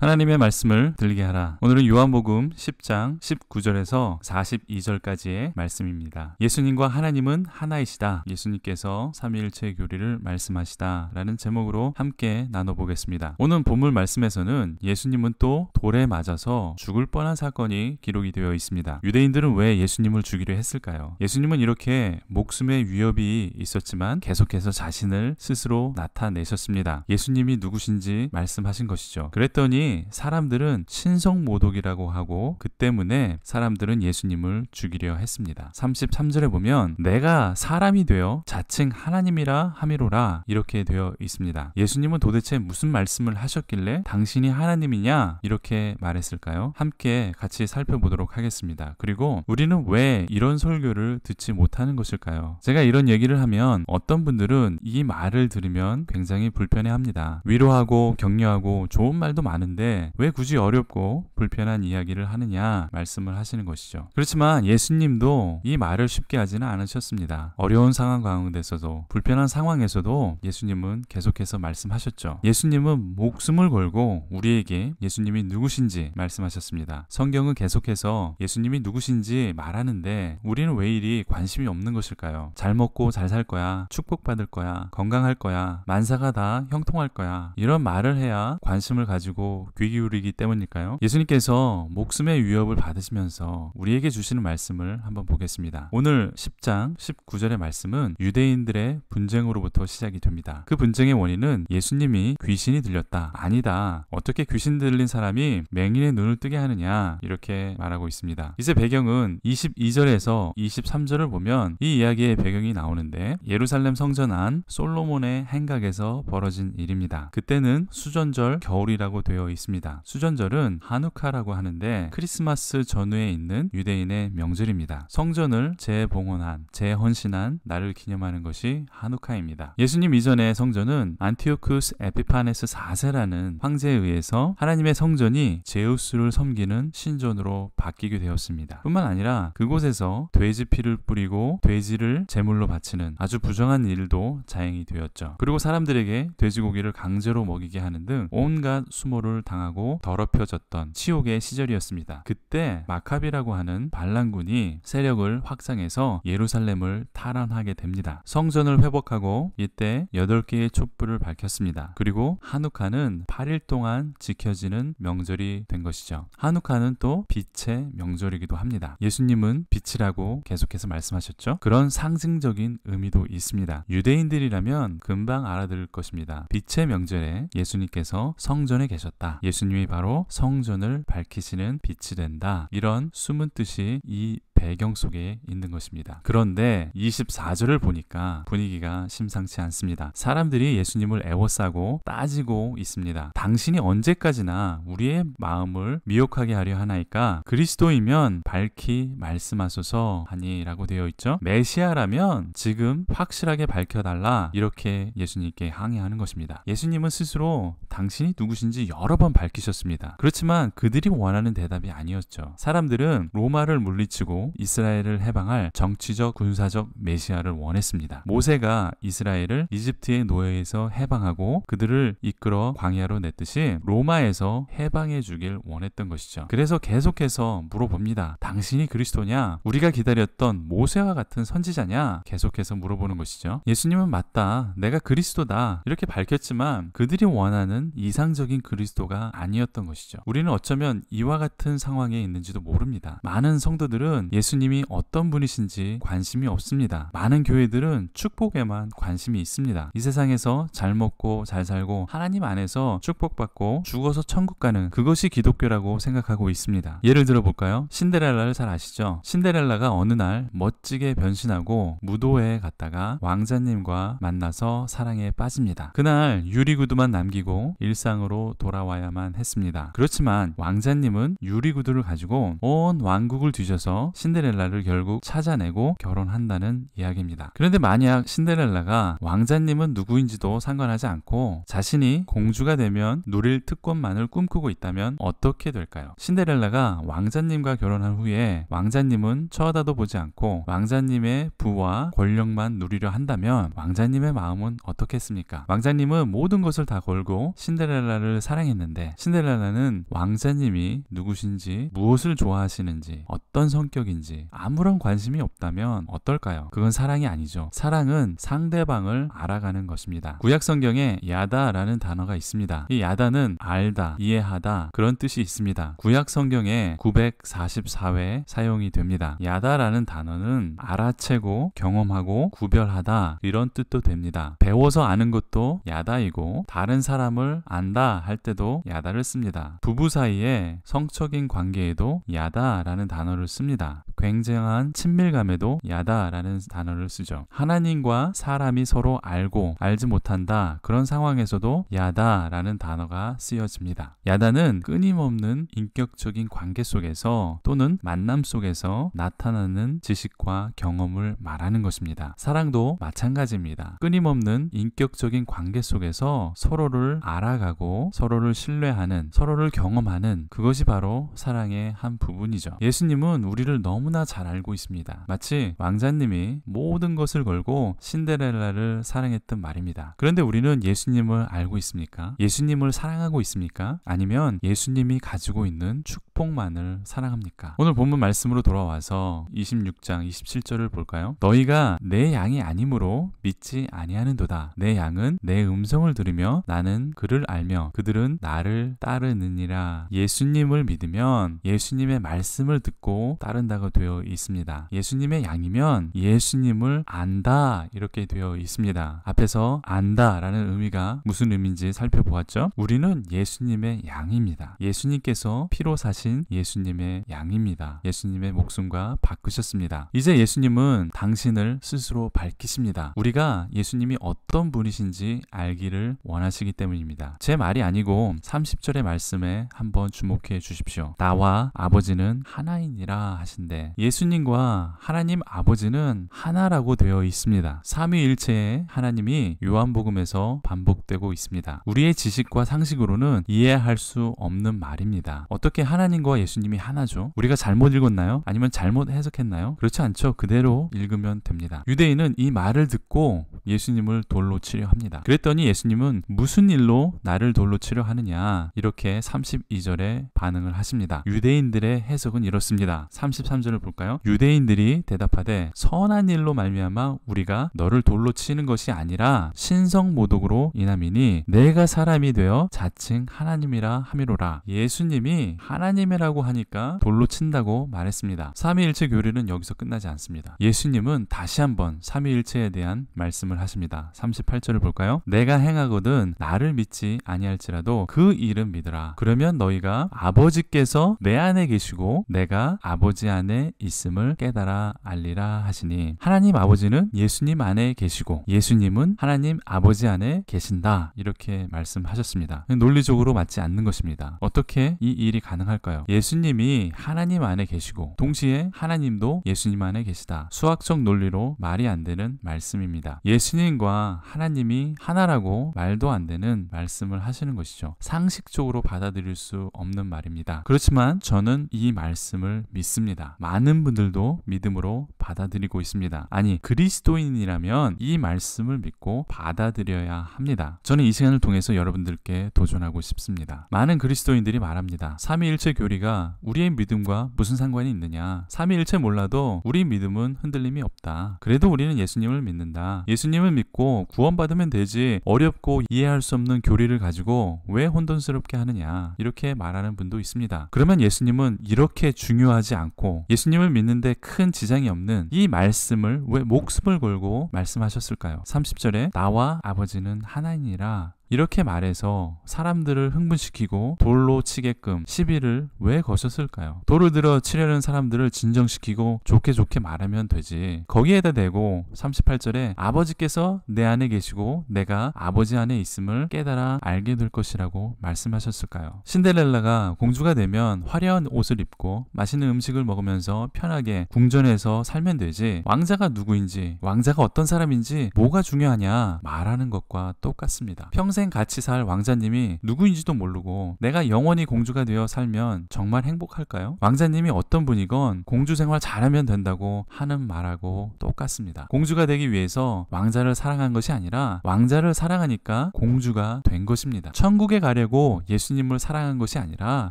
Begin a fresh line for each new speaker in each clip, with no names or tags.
하나님의 말씀을 들리게 하라. 오늘은 요한복음 10장 19절에서 42절까지의 말씀입니다. 예수님과 하나님은 하나이시다. 예수님께서 삼위일체 교리를 말씀하시다라는 제목으로 함께 나눠보겠습니다. 오늘 본문 말씀에서는 예수님은 또 돌에 맞아서 죽을 뻔한 사건이 기록이 되어 있습니다. 유대인들은 왜 예수님을 죽이려 했을까요? 예수님은 이렇게 목숨의 위협이 있었지만 계속해서 자신을 스스로 나타내셨습니다. 예수님이 누구신지 말씀하신 것이죠. 그랬더니 사람들은 신성 모독이라고 하고 그 때문에 사람들은 예수님을 죽이려 했습니다. 33절에 보면 내가 사람이 되어 자칭 하나님이라 함이로라 이렇게 되어 있습니다. 예수님은 도대체 무슨 말씀을 하셨길래 당신이 하나님이냐 이렇게 말했을까요? 함께 같이 살펴보도록 하겠습니다. 그리고 우리는 왜 이런 설교를 듣지 못하는 것일까요? 제가 이런 얘기를 하면 어떤 분들은 이 말을 들으면 굉장히 불편해 합니다. 위로하고 격려하고 좋은 말도 많은데 있는데 왜 굳이 어렵고 불편한 이야기를 하느냐 말씀을 하시는 것이죠. 그렇지만 예수님도 이 말을 쉽게 하지는 않으셨습니다. 어려운 상황 가운데서도 불편한 상황에서도 예수님은 계속해서 말씀하셨죠. 예수님은 목숨을 걸고 우리에게 예수님이 누구신지 말씀하셨습니다. 성경은 계속해서 예수님이 누구신지 말하는데 우리는 왜 이리 관심이 없는 것일까요? 잘 먹고 잘 살 거야, 축복받을 거야, 건강할 거야, 만사가 다 형통할 거야 이런 말을 해야 관심을 가지고 귀 기울이기 때문일까요 예수님께서 목숨의 위협을 받으시면서 우리에게 주시는 말씀을 한번 보겠습니다. 오늘 10장 19절의 말씀은 유대인들의 분쟁으로부터 시작이 됩니다. 그 분쟁의 원인은 예수님이 귀신이 들렸다. 아니다. 어떻게 귀신 들린 사람이 맹인의 눈을 뜨게 하느냐. 이렇게 말하고 있습니다. 이제 배경은 22절에서 23절을 보면 이 이야기의 배경이 나오는데 예루살렘 성전 안 솔로몬의 행각에서 벌어진 일입니다. 그때는 수전절 겨울이라고 되어 있습니다. 있습니다. 수전절은 하누카라고 하는데 크리스마스 전후에 있는 유대인의 명절입니다. 성전을 재봉헌한, 재헌신한 날을 기념하는 것이 하누카입니다. 예수님 이전의 성전은 안티오크스 에피파네스 4세라는 황제에 의해서 하나님의 성전이 제우스를 섬기는 신전으로 바뀌게 되었습니다. 뿐만 아니라 그곳에서 돼지 피를 뿌리고 돼지를 제물로 바치는 아주 부정한 일도 자행이 되었죠. 그리고 사람들에게 돼지고기를 강제로 먹이게 하는 등 온갖 수모를 당하고 더럽혀졌던 치욕의 시절이었습니다. 그때 마카비라고 하는 반란군이 세력을 확장해서 예루살렘을 탈환하게 됩니다. 성전을 회복하고 이때 8개의 촛불을 밝혔습니다. 그리고 한우카는 8일 동안 지켜지는 명절이 된 것이죠. 한우카는 또 빛의 명절이기도 합니다. 예수님은 빛이라고 계속해서 말씀하셨죠. 그런 상징적인 의미도 있습니다. 유대인들이라면 금방 알아들을 것입니다. 빛의 명절에 예수님께서 성전에 계셨다. 예수님이 바로 성전을 밝히시는 빛이 된다. 이런 숨은 뜻이 이 배경 속에 있는 것입니다. 그런데 24절을 보니까 분위기가 심상치 않습니다. 사람들이 예수님을 애워싸고 따지고 있습니다. 당신이 언제까지나 우리의 마음을 미혹하게 하려 하나이까 그리스도이면 밝히 말씀하소서 하니라고 되어 있죠. 메시아라면 지금 확실하게 밝혀달라 이렇게 예수님께 항의하는 것입니다. 예수님은 스스로 당신이 누구신지 여러 번 밝히셨습니다. 그렇지만 그들이 원하는 대답이 아니었죠. 사람들은 로마를 물리치고 이스라엘을 해방할 정치적 군사적 메시아를 원했습니다. 모세가 이스라엘을 이집트의 노예에서 해방하고 그들을 이끌어 광야로 냈듯이 로마에서 해방해 주길 원했던 것이죠. 그래서 계속해서 물어봅니다. 당신이 그리스도냐? 우리가 기다렸던 모세와 같은 선지자냐? 계속해서 물어보는 것이죠. 예수님은 맞다. 내가 그리스도다. 이렇게 밝혔지만 그들이 원하는 이상적인 그리스도가 아니었던 것이죠. 우리는 어쩌면 이와 같은 상황에 있는지도 모릅니다. 많은 성도들은 예수님이 어떤 분이신지 관심이 없습니다. 많은 교회들은 축복에만 관심이 있습니다. 이 세상에서 잘 먹고 잘 살고 하나님 안에서 축복받고 죽어서 천국 가는 그것이 기독교라고 생각하고 있습니다. 예를 들어 볼까요? 신데렐라를 잘 아시죠? 신데렐라가 어느 날 멋지게 변신하고 무도회에 갔다가 왕자님과 만나서 사랑에 빠집니다. 그날 유리구두만 남기고 일상으로 돌아와야만 했습니다. 그렇지만 왕자님은 유리구두를 가지고 온 왕국을 뒤져서 신 신데렐라를 결국 찾아내고 결혼한다는 이야기입니다. 그런데 만약 신데렐라가 왕자님은 누구인지도 상관하지 않고 자신이 공주가 되면 누릴 특권만을 꿈꾸고 있다면 어떻게 될까요? 신데렐라가 왕자님과 결혼한 후에 왕자님은 쳐다도 보지 않고 왕자님의 부와 권력만 누리려 한다면 왕자님의 마음은 어떻겠습니까? 왕자님은 모든 것을 다 걸고 신데렐라를 사랑했는데 신데렐라는 왕자님이 누구신지 무엇을 좋아하시는지 어떤 성격인지 하는지 아무런 관심이 없다면 어떨까요? 그건 사랑이 아니죠. 사랑은 상대방을 알아가는 것입니다. 구약 성경에 야다라는 단어가 있습니다. 이 야다는 알다, 이해하다 그런 뜻이 있습니다. 구약 성경에 944회 사용이 됩니다. 야다라는 단어는 알아채고 경험하고 구별하다 이런 뜻도 됩니다. 배워서 아는 것도 야다이고 다른 사람을 안다 할 때도 야다를 씁니다. 부부 사이에 성적인 관계에도 야다라는 단어를 씁니다. 굉장한 친밀감에도 야다라는 단어를 쓰죠. 하나님과 사람이 서로 알고 알지 못한다 그런 상황에서도 야다라는 단어가 쓰여집니다. 야다는 끊임없는 인격적인 관계 속에서 또는 만남 속에서 나타나는 지식과 경험을 말하는 것입니다. 사랑도 마찬가지입니다. 끊임없는 인격적인 관계 속에서 서로를 알아가고 서로를 신뢰하는 서로를 경험하는 그것이 바로 사랑의 한 부분이죠. 예수님은 우리를 너무 너무나 잘 알고 있습니다. 마치 왕자님이 모든 것을 걸고 신데렐라를 사랑했던 말입니다. 그런데 우리는 예수님을 알고 있습니까? 예수님을 사랑하고 있습니까? 아니면 예수님이 가지고 있는 축복만을 사랑합니까? 오늘 본문 말씀으로 돌아와서 26장 27절을 볼까요? 너희가 내 양이 아니므로 믿지 아니하는도다. 내 양은 내 음성을 들으며 나는 그를 알며 그들은 나를 따르느니라. 예수님을 믿으면 예수님의 말씀을 듣고 따른다고 되어 있습니다. 예수님의 양이면 예수님을 안다 이렇게 되어 있습니다. 앞에서 안다라는 의미가 무슨 의미인지 살펴보았죠? 우리는 예수님의 양입니다. 예수님께서 피로 사신 예수님의 양입니다. 예수님의 목숨과 바꾸셨습니다. 이제 예수님은 당신을 스스로 밝히십니다. 우리가 예수님이 어떤 분이신지 알기를 원하시기 때문입니다. 제 말이 아니고 30절의 말씀에 한번 주목해 주십시오. 나와 아버지는 하나인이라 하신데 예수님과 하나님 아버지는 하나라고 되어 있습니다. 삼위일체의 하나님이 요한복음에서 반복되고 있습니다. 우리의 지식과 상식으로는 이해할 수 없는 말입니다. 어떻게 하나님과 예수님이 하나죠? 우리가 잘못 읽었나요? 아니면 잘못 해석했나요? 그렇지 않죠. 그대로 읽으면 됩니다. 유대인은 이 말을 듣고 예수님을 돌로 치려 합니다. 그랬더니 예수님은 무슨 일로 나를 돌로 치려 하느냐 이렇게 32절에 반응을 하십니다. 유대인들의 해석은 이렇습니다. 33절을 볼까요? 유대인들이 대답하되 선한 일로 말미암아 우리가 너를 돌로 치는 것이 아니라 신성 모독으로 인함이니 내가 사람이 되어 자칭 하나님이라 함이로라. 예수님이 하나님이라고 하니까 돌로 친다고 말했습니다. 삼위일체 교리는 여기서 끝나지 않습니다. 예수님은 다시 한번 삼위일체에 대한 말씀을 하십니다. 38절을 볼까요? 내가 행하거든 나를 믿지 아니할지라도 그 이름 믿으라. 그러면 너희가 아버지께서 내 안에 계시고 내가 아버지 안에 있음을 깨달아 알리라 하시니 하나님 아버지는 예수님 안에 계시고 예수님은 하나님 아버지 안에 계신다 이렇게 말씀하셨습니다. 논리적으로 맞지 않는 것입니다. 어떻게 이 일이 가능할까요? 예수님이 하나님 안에 계시고 동시에 하나님도 예수님 안에 계시다. 수학적 논리로 말이 안 되는 말씀입니다. 예수님과 하나님이 하나라고 말도 안 되는 말씀을 하시는 것이죠. 상식적으로 받아들일 수 없는 말입니다. 그렇지만 저는 이 말씀을 믿습니다. 많은 분들도 믿음으로 받아들이고 있습니다. 아니, 그리스도인이라면 이 말씀을 믿고 받아들여야 합니다. 저는 이 시간을 통해서 여러분들께 도전하고 싶습니다. 많은 그리스도인들이 말합니다. 삼위일체 교리가 우리의 믿음과 무슨 상관이 있느냐? 삼위일체 몰라도 우리 믿음은 흔들림이 없다. 그래도 우리는 예수님을 믿는다. 예수님을 믿고 구원받으면 되지 어렵고 이해할 수 없는 교리를 가지고 왜 혼돈스럽게 하느냐? 이렇게 말하는 분도 있습니다. 그러면 예수님은 이렇게 중요하지 않고 예수 예수님을 믿는데 큰 지장이 없는 이 말씀을 왜 목숨을 걸고 말씀하셨을까요? 30절에 나와 아버지는 하나이니라 이렇게 말해서 사람들을 흥분시키고 돌로 치게끔 시비를 왜 거셨을까요? 돌을 들어 치려는 사람들을 진정시키고 좋게 좋게 말하면 되지. 거기에다 대고 38절에 아버지께서 내 안에 계시고 내가 아버지 안에 있음을 깨달아 알게 될 것이라고 말씀하셨을까요? 신데렐라가 공주가 되면 화려한 옷을 입고 맛있는 음식을 먹으면서 편하게 궁전에서 살면 되지. 왕자가 누구인지, 왕자가 어떤 사람인지 뭐가 중요하냐 말하는 것과 똑같습니다. 평생 평생 같이 살 왕자님이 누구인지도 모르고 내가 영원히 공주가 되어 살면 정말 행복할까요? 왕자님이 어떤 분이건 공주 생활 잘하면 된다고 하는 말하고 똑같습니다. 공주가 되기 위해서 왕자를 사랑한 것이 아니라 왕자를 사랑하니까 공주가 된 것입니다. 천국에 가려고 예수님을 사랑한 것이 아니라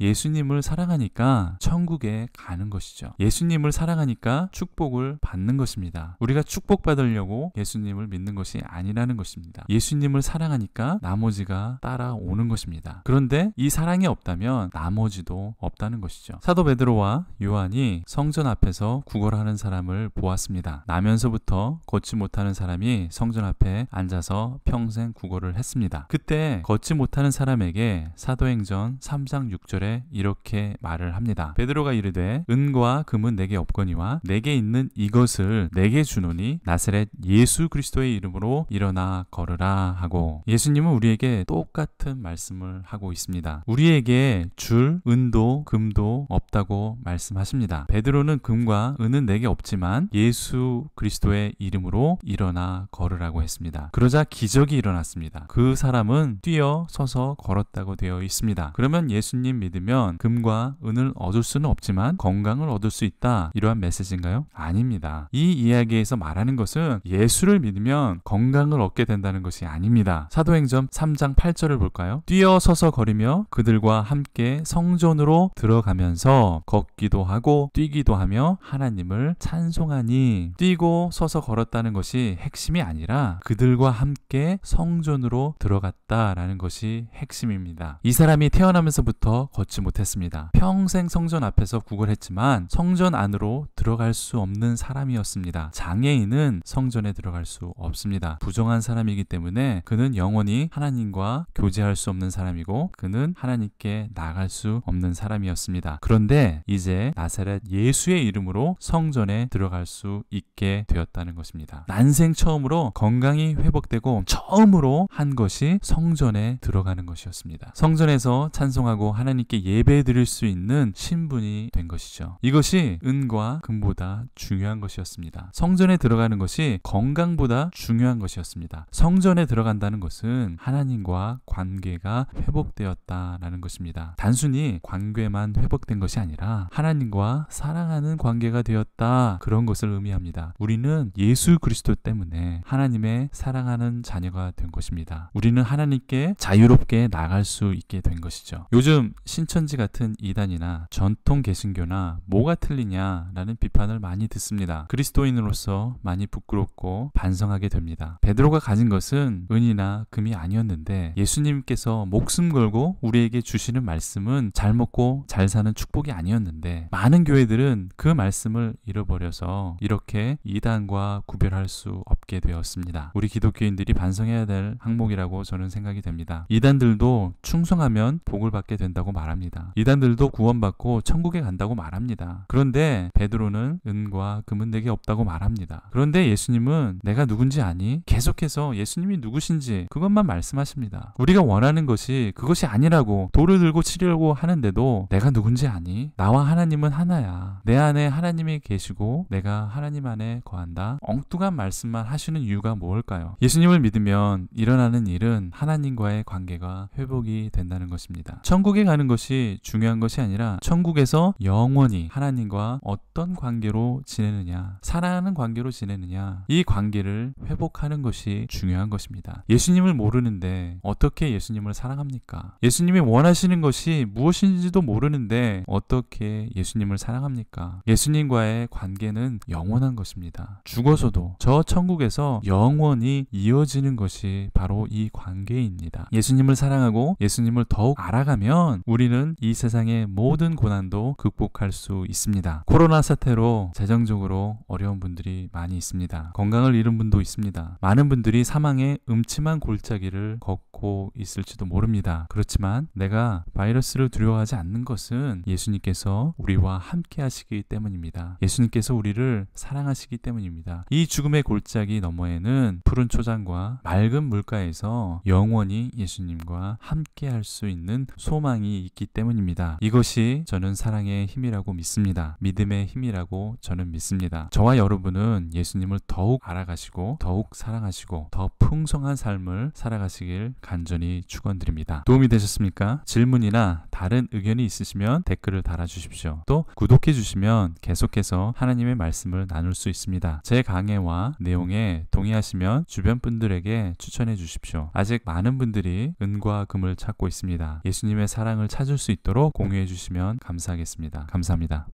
예수님을 사랑하니까 천국에 가는 것이죠. 예수님을 사랑하니까 축복을 받는 것입니다. 우리가 축복받으려고 예수님을 믿는 것이 아니라는 것입니다. 예수님을 사랑하니까 나 나머지가 따라오는 것입니다. 그런데 이 사랑이 없다면 나머지도 없다는 것이죠. 사도 베드로와 요한이 성전 앞에서 구걸하는 사람을 보았습니다. 나면서부터 걷지 못하는 사람이 성전 앞에 앉아서 평생 구걸을 했습니다. 그때 걷지 못하는 사람에게 사도행전 3장 6절에 이렇게 말을 합니다. 베드로가 이르되 은과 금은 내게 없거니와 내게 있는 이것을 내게 주노니 나사렛 예수 그리스도의 이름으로 일어나 걸으라 하고 예수님은 우리 우리에게 똑같은 말씀을 하고 있습니다. 우리에게 줄, 은도, 금도 없다고 말씀하십니다. 베드로는 금과 은은 내게 없지만 예수 그리스도의 이름으로 일어나 걸으라고 했습니다. 그러자 기적이 일어났습니다. 그 사람은 뛰어 서서 걸었다고 되어 있습니다. 그러면 예수님 믿으면 금과 은을 얻을 수는 없지만 건강을 얻을 수 있다. 이러한 메시지인가요? 아닙니다. 이 이야기에서 말하는 것은 예수를 믿으면 건강을 얻게 된다는 것이 아닙니다. 사도행전 3장 8절을 볼까요? 뛰어서서 걸으며 그들과 함께 성전으로 들어가면서 걷기도 하고 뛰기도 하며 하나님을 찬송하니 뛰고 서서 걸었다는 것이 핵심이 아니라 그들과 함께 성전으로 들어갔다라는 것이 핵심입니다. 이 사람이 태어나면서부터 걷지 못했습니다. 평생 성전 앞에서 구걸했지만 성전 안으로 들어갈 수 없는 사람이었습니다. 장애인은 성전에 들어갈 수 없습니다. 부정한 사람이기 때문에 그는 영원히 하나님과 교제할 수 없는 사람이고 그는 하나님께 나갈 수 없는 사람이었습니다. 그런데 이제 나사렛 예수의 이름으로 성전에 들어갈 수 있게 되었다는 것입니다. 난생 처음으로 건강이 회복되고 처음으로 한 것이 성전에 들어가는 것이었습니다. 성전에서 찬송하고 하나님께 예배 드릴 수 있는 신분이 된 것이죠. 이것이 은과 금보다 중요한 것이었습니다. 성전에 들어가는 것이 건강보다 중요한 것이었습니다. 성전에 들어간다는 것은 하나님과 관계가 회복되었다라는 것입니다. 단순히 관계만 회복된 것이 아니라 하나님과 사랑하는 관계가 되었다 그런 것을 의미합니다. 우리는 예수 그리스도 때문에 하나님의 사랑하는 자녀가 된 것입니다. 우리는 하나님께 자유롭게 나갈 수 있게 된 것이죠. 요즘 신천지 같은 이단이나 전통 개신교나 뭐가 틀리냐라는 비판을 많이 듣습니다. 그리스도인으로서 많이 부끄럽고 반성하게 됩니다. 베드로가 가진 것은 은이나 금이 아니었 아니었는데 예수님께서 목숨 걸고 우리에게 주시는 말씀은 잘 먹고 잘 사는 축복이 아니었는데 많은 교회들은 그 말씀을 잃어버려서 이렇게 이단과 구별할 수 없게 되었습니다. 우리 기독교인들이 반성해야 될 항목이라고 저는 생각이 됩니다. 이단들도 충성하면 복을 받게 된다고 말합니다. 이단들도 구원받고 천국에 간다고 말합니다. 그런데 베드로는 은과 금은 내게 없다고 말합니다. 그런데 예수님은 내가 누군지 아니? 계속해서 예수님이 누구신지 그것만 말씀 말씀하십니다. 우리가 원하는 것이 그것이 아니라고 돌을 들고 치려고 하는데도 내가 누군지 아니? 나와 하나님은 하나야. 내 안에 하나님이 계시고 내가 하나님 안에 거한다. 엉뚱한 말씀만 하시는 이유가 뭘까요? 예수님을 믿으면 일어나는 일은 하나님과의 관계가 회복이 된다는 것입니다. 천국에 가는 것이 중요한 것이 아니라 천국에서 영원히 하나님과 어떤 관계로 지내느냐, 사랑하는 관계로 지내느냐, 이 관계를 회복하는 것이 중요한 것입니다. 예수님을 모르는 모르는데 어떻게 예수님을 사랑합니까? 예수님이 원하시는 것이 무엇인지도 모르는데 어떻게 예수님을 사랑합니까? 예수님과의 관계는 영원한 것입니다. 죽어서도 저 천국에서 영원히 이어지는 것이 바로 이 관계입니다. 예수님을 사랑하고 예수님을 더욱 알아가면 우리는 이 세상의 모든 고난도 극복할 수 있습니다. 코로나 사태로 재정적으로 어려운 분들이 많이 있습니다. 건강을 잃은 분도 있습니다. 많은 분들이 사망의 음침한 골짜기를 길을 걷고 있을지도 모릅니다. 그렇지만 내가 바이러스를 두려워하지 않는 것은 예수님께서 우리와 함께 하시기 때문입니다. 예수님께서 우리를 사랑하시기 때문입니다. 이 죽음의 골짜기 너머에는 푸른 초장과 맑은 물가에서 영원히 예수님과 함께 할 수 있는 소망이 있기 때문입니다. 이것이 저는 사랑의 힘이라고 믿습니다. 믿음의 힘이라고 저는 믿습니다. 저와 여러분은 예수님을 더욱 알아가시고 더욱 사랑하시고 더 풍성한 삶을 살아가시길 간절히 축원드립니다. 도움이 되셨습니까? 질문이나 다른 의견이 있으시면 댓글을 달아주십시오. 또 구독해 주시면 계속해서 하나님의 말씀을 나눌 수 있습니다. 제강의와 내용에 동의하시면 주변 분들에게 추천해 주십시오. 아직 많은 분들이 은과 금을 찾고 있습니다. 예수님의 사랑을 찾을 수 있도록 공유해 주시면 감사하겠습니다. 감사합니다.